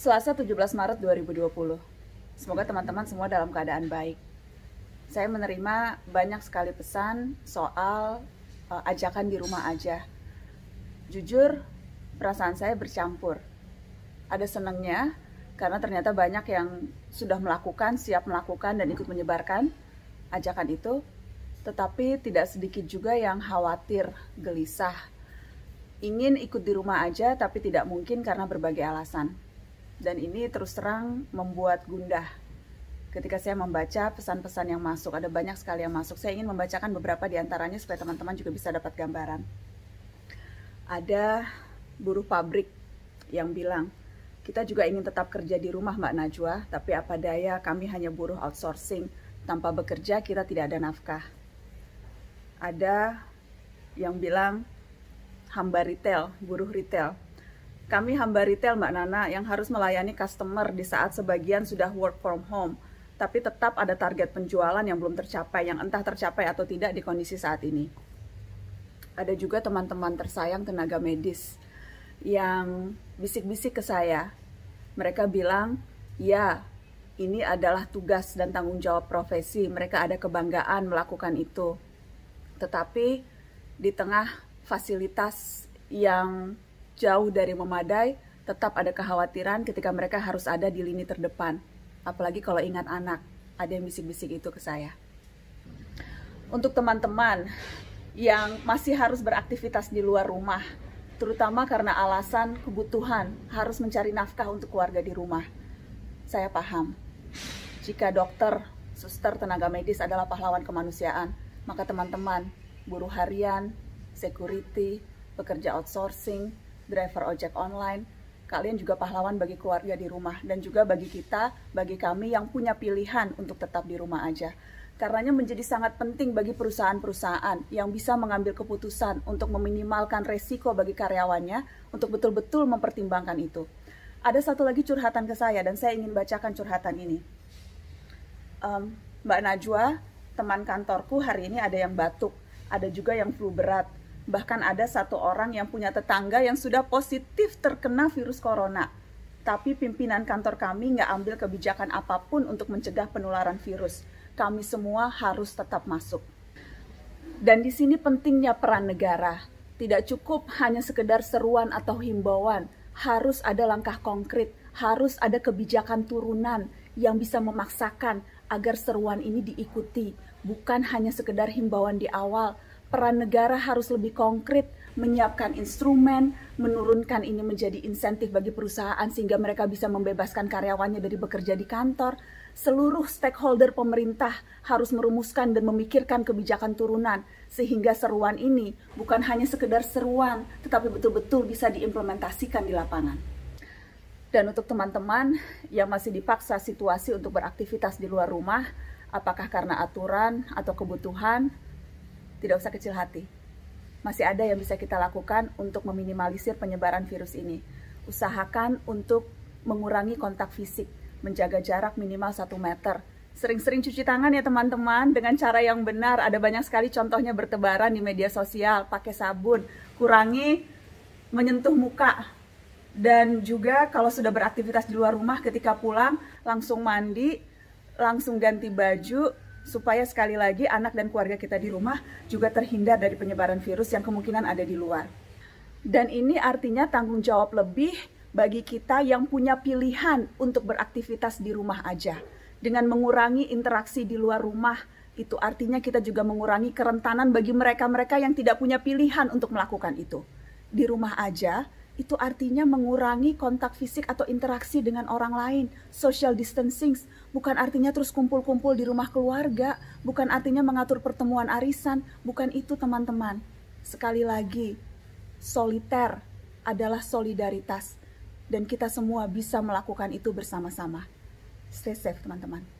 Selasa 17 Maret 2020. Semoga teman-teman semua dalam keadaan baik. Saya menerima banyak sekali pesan soal uh, ajakan di rumah aja. Jujur, perasaan saya bercampur. Ada senangnya karena ternyata banyak yang sudah melakukan, siap melakukan dan ikut menyebarkan ajakan itu, tetapi tidak sedikit juga yang khawatir, gelisah. Ingin ikut di rumah aja tapi tidak mungkin karena berbagai alasan dan ini terus terang membuat gundah ketika saya membaca pesan-pesan yang masuk ada banyak sekali yang masuk saya ingin membacakan beberapa diantaranya supaya teman-teman juga bisa dapat gambaran ada buruh pabrik yang bilang kita juga ingin tetap kerja di rumah Mbak Najwa tapi apa daya kami hanya buruh outsourcing tanpa bekerja kita tidak ada nafkah ada yang bilang hamba retail buruh retail kami hamba retail Mbak Nana yang harus melayani customer di saat sebagian sudah work from home, tapi tetap ada target penjualan yang belum tercapai, yang entah tercapai atau tidak di kondisi saat ini. Ada juga teman-teman tersayang tenaga medis yang bisik-bisik ke saya. Mereka bilang, ya ini adalah tugas dan tanggung jawab profesi. Mereka ada kebanggaan melakukan itu. Tetapi di tengah fasilitas yang jauh dari memadai, tetap ada kekhawatiran ketika mereka harus ada di lini terdepan. Apalagi kalau ingat anak, ada yang bisik-bisik itu ke saya. Untuk teman-teman yang masih harus beraktivitas di luar rumah, terutama karena alasan kebutuhan harus mencari nafkah untuk keluarga di rumah, saya paham. Jika dokter, suster, tenaga medis adalah pahlawan kemanusiaan, maka teman-teman, buruh harian, security, pekerja outsourcing, driver ojek online, kalian juga pahlawan bagi keluarga di rumah dan juga bagi kita, bagi kami yang punya pilihan untuk tetap di rumah aja. Karenanya menjadi sangat penting bagi perusahaan-perusahaan yang bisa mengambil keputusan untuk meminimalkan resiko bagi karyawannya untuk betul-betul mempertimbangkan itu. Ada satu lagi curhatan ke saya dan saya ingin bacakan curhatan ini. Um, Mbak Najwa, teman kantorku hari ini ada yang batuk, ada juga yang flu berat, Bahkan ada satu orang yang punya tetangga yang sudah positif terkena virus corona. Tapi pimpinan kantor kami nggak ambil kebijakan apapun untuk mencegah penularan virus. Kami semua harus tetap masuk. Dan di sini pentingnya peran negara. Tidak cukup hanya sekedar seruan atau himbauan. Harus ada langkah konkret, harus ada kebijakan turunan yang bisa memaksakan agar seruan ini diikuti. Bukan hanya sekedar himbauan di awal, peran negara harus lebih konkret menyiapkan instrumen, menurunkan ini menjadi insentif bagi perusahaan sehingga mereka bisa membebaskan karyawannya dari bekerja di kantor. Seluruh stakeholder pemerintah harus merumuskan dan memikirkan kebijakan turunan sehingga seruan ini bukan hanya sekedar seruan tetapi betul-betul bisa diimplementasikan di lapangan. Dan untuk teman-teman yang masih dipaksa situasi untuk beraktivitas di luar rumah, apakah karena aturan atau kebutuhan, tidak usah kecil hati. Masih ada yang bisa kita lakukan untuk meminimalisir penyebaran virus ini. Usahakan untuk mengurangi kontak fisik, menjaga jarak minimal 1 meter. Sering-sering cuci tangan ya teman-teman dengan cara yang benar. Ada banyak sekali contohnya bertebaran di media sosial, pakai sabun, kurangi menyentuh muka. Dan juga kalau sudah beraktivitas di luar rumah ketika pulang langsung mandi, langsung ganti baju, supaya sekali lagi anak dan keluarga kita di rumah juga terhindar dari penyebaran virus yang kemungkinan ada di luar. Dan ini artinya tanggung jawab lebih bagi kita yang punya pilihan untuk beraktivitas di rumah aja. Dengan mengurangi interaksi di luar rumah, itu artinya kita juga mengurangi kerentanan bagi mereka-mereka yang tidak punya pilihan untuk melakukan itu. Di rumah aja, itu artinya mengurangi kontak fisik atau interaksi dengan orang lain. Social distancing bukan artinya terus kumpul-kumpul di rumah keluarga, bukan artinya mengatur pertemuan arisan, bukan itu teman-teman. Sekali lagi, soliter adalah solidaritas dan kita semua bisa melakukan itu bersama-sama. Stay safe teman-teman.